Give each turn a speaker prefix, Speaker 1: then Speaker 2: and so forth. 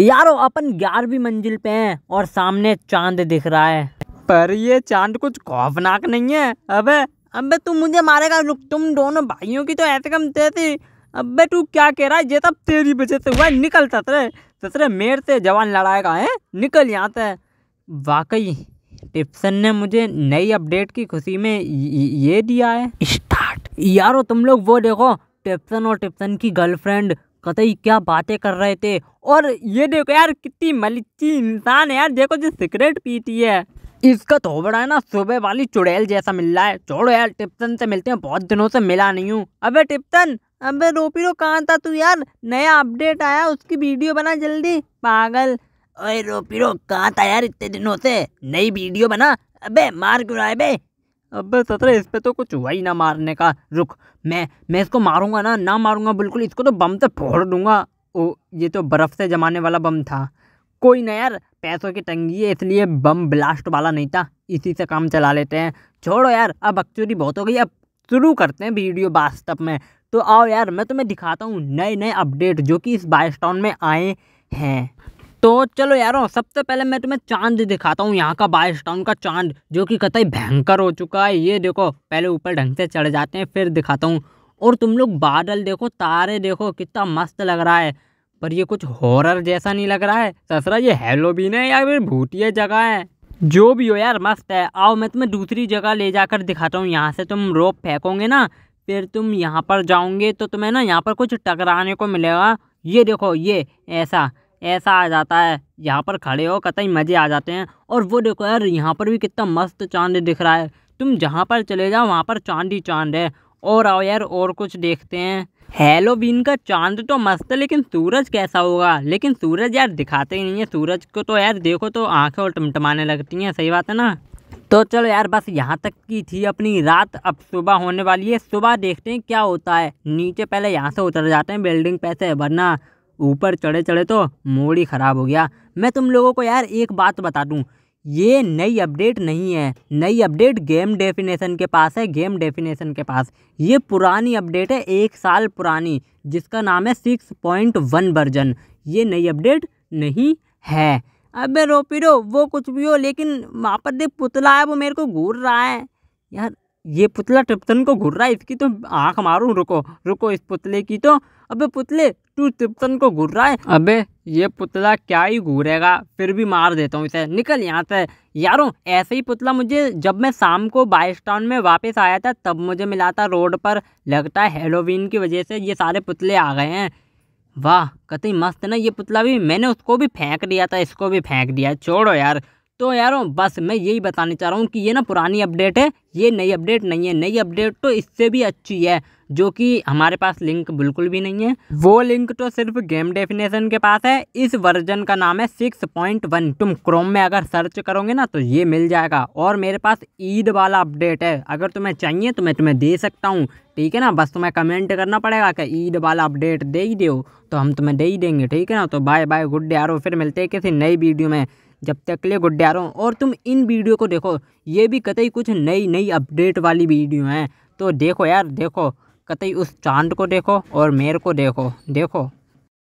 Speaker 1: यारो अपन ग्यारहवीं मंजिल पे हैं और सामने चांद दिख रहा है पर ये चांद कुछ खौफनाक नहीं है अबे अबे तू मुझे मारेगा रुक तुम दोनों भाइयों की तो ऐसे कम थी अबे तू क्या कह रहा है ये तब तेरी वजह से हुआ निकल सतरे सतरे मेरे से जवान लड़ाएगा है निकल यहाँ से वाकई टिप्सन ने मुझे नई अपडेट की खुशी में ये दिया है स्टार्ट यारो तुम लोग वो देखो टिप्सन और टिप्सन की गर्लफ्रेंड कतई क्या बातें कर रहे थे और ये देखो यार कितनी मलिची इंसान है यार देखो जो सिगरेट पीती है इसका थोबड़ा तो है ना सुबह वाली चुड़ैल जैसा मिल रहा है छोड़ो यार टिप्सन से मिलते हैं बहुत दिनों से मिला नहीं हूँ अबे टिप्सन अबे रोपी रो कहाँ था तू यार नया अपडेट आया उसकी वीडियो बना जल्दी पागल अरे रोपी रो कहाँ था यार इतने दिनों से नई वीडियो बना अबे मार क्यों रहा है बे अब सतरे इस पे तो कुछ हुआ ही ना मारने का रुक मैं मैं इसको मारूंगा ना ना मारूंगा बिल्कुल इसको तो बम से फोड़ दूंगा ओ ये तो बर्फ़ से जमाने वाला बम था कोई ना यार पैसों की तंगी है इसलिए बम ब्लास्ट वाला नहीं था इसी से काम चला लेते हैं छोड़ो यार अब एक्चुअली बहुत हो गई अब शुरू करते हैं वीडियो वास्तव में तो आओ यार मैं तुम्हें दिखाता हूँ नए नए अपडेट जो कि इस बाइस में आए हैं तो चलो यारो सबसे पहले मैं तुम्हें चांद दिखाता हूँ यहाँ का बारिश टाउन का चांद जो कि कतई भयंकर हो चुका है ये देखो पहले ऊपर ढंग से चढ़ जाते हैं फिर दिखाता हूँ और तुम लोग बादल देखो तारे देखो कितना मस्त लग रहा है पर ये कुछ हॉरर जैसा नहीं लग रहा है ससरा ये हेलोबीन है या फिर भूतिया जगह है जो भी हो यार मस्त है आओ मैं तुम्हें दूसरी जगह ले जाकर दिखाता हूँ यहाँ से तुम रोप फेंकोगे ना फिर तुम यहाँ पर जाओगे तो तुम्हें ना यहाँ पर कुछ टकराने को मिलेगा ये देखो ये ऐसा ऐसा आ जाता है यहाँ पर खड़े हो कतई मज़े आ जाते हैं और वो देखो यार यहाँ पर भी कितना मस्त चांद दिख रहा है तुम जहाँ पर चले जाओ वहाँ पर चांद ही चांद है और आओ यार और कुछ देखते हैं हेलोवीन का चांद तो मस्त है लेकिन सूरज कैसा होगा लेकिन सूरज यार दिखाते ही नहीं है सूरज को तो यार देखो तो आँखें और टमटमाने लगती हैं सही बात है ना तो चलो यार बस यहाँ तक की थी अपनी रात अब सुबह होने वाली है सुबह देखते हैं क्या होता है नीचे पहले यहाँ से उतर जाते हैं बिल्डिंग पैसे वरना ऊपर चढ़े चढ़े तो मोड़ ही ख़राब हो गया मैं तुम लोगों को यार एक बात बता दूँ ये नई अपडेट नहीं है नई अपडेट गेम डेफिनेशन के पास है गेम डेफिनेशन के पास ये पुरानी अपडेट है एक साल पुरानी जिसका नाम है सिक्स पॉइंट वन वर्जन ये नई अपडेट नहीं है अबे रोपीरो वो कुछ भी हो लेकिन वहाँ पर देख पुतला है वो मेरे को घूर रहा है यार ये पुतला टिप्तन को घूर रहा है इसकी तो आँख मारूं रुको रुको इस पुतले की तो अबे पुतले तू टिप्तन को घूर रहा है अबे ये पुतला क्या ही घूरेगा फिर भी मार देता हूँ इसे निकल यहाँ से यारों ऐसे ही पुतला मुझे जब मैं शाम को बाइस टाउन में वापस आया था तब मुझे मिला था रोड पर लगता है हेलोवीन की वजह से ये सारे पुतले आ गए हैं वाह कतई मस्त ना ये पुतला भी मैंने उसको भी फेंक दिया था इसको भी फेंक दिया छोड़ो यार तो यारों बस मैं यही बताने चाह रहा हूँ कि ये ना पुरानी अपडेट है ये नई अपडेट नहीं है नई अपडेट तो इससे भी अच्छी है जो कि हमारे पास लिंक बिल्कुल भी नहीं है वो लिंक तो सिर्फ गेम डेफिनेशन के पास है इस वर्जन का नाम है सिक्स पॉइंट वन तुम क्रोम में अगर सर्च करोगे ना तो ये मिल जाएगा और मेरे पास ईद वाला अपडेट है अगर तुम्हें चाहिए तो मैं तुम्हें दे सकता हूँ ठीक है ना बस तुम्हें कमेंट करना पड़ेगा कि ईद वाला अपडेट दे ही दो तो हम तुम्हें दे ही देंगे ठीक है ना तो बाय बाय गुड डे आरो फिर मिलते हैं किसी नई वीडियो में जब तक ले लिए और तुम इन वीडियो को देखो ये भी कतई कुछ नई नई अपडेट वाली वीडियो हैं तो देखो यार देखो कतई उस चांद को देखो और मेरे को देखो देखो